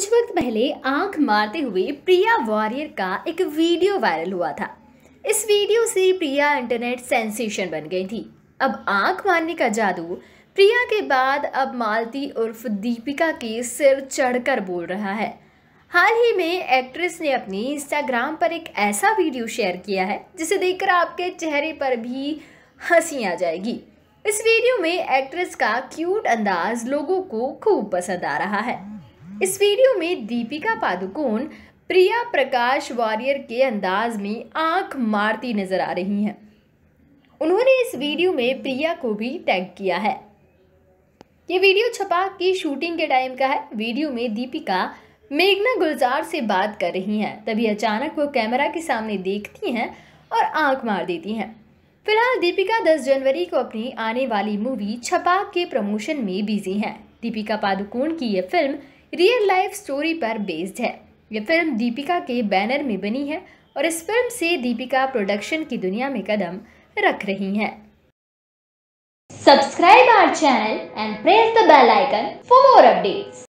कुछ वक्त पहले आंख मारते हुए प्रिया वॉरियर का एक वीडियो वायरल हुआ था इस वीडियो से प्रिया इंटरनेट सेंसेशन बन गई थी अब आंख मारने का जादू प्रिया के बाद अब मालती उर्फ दीपिका के सिर चढ़कर बोल रहा है हाल ही में एक्ट्रेस ने अपनी इंस्टाग्राम पर एक ऐसा वीडियो शेयर किया है जिसे देखकर आपके चेहरे पर भी हंसी आ जाएगी इस वीडियो में एक्ट्रेस का क्यूट अंदाज लोगों को खूब पसंद आ रहा है इस वीडियो में दीपिका पादुकोण प्रिया प्रकाश वॉरियर के अंदाज में आंख मारती नजर आ रही हैं उन्होंने इस वीडियो में प्रिया को भी टैग किया है ये वीडियो छपा की शूटिंग के टाइम का है वीडियो में दीपिका मेघना गुलजार से बात कर रही हैं तभी अचानक वो कैमरा के सामने देखती हैं और आंख मार देती हैं फिलहाल दीपिका 10 जनवरी को अपनी आने वाली मूवी छपाक के प्रमोशन में बिजी हैं दीपिका पादुकोण की ये फिल्म रियल लाइफ स्टोरी पर बेस्ड है ये फिल्म दीपिका के बैनर में बनी है और इस फिल्म से दीपिका प्रोडक्शन की दुनिया में कदम रख रही है subscribe our channel and press the bell icon for more updates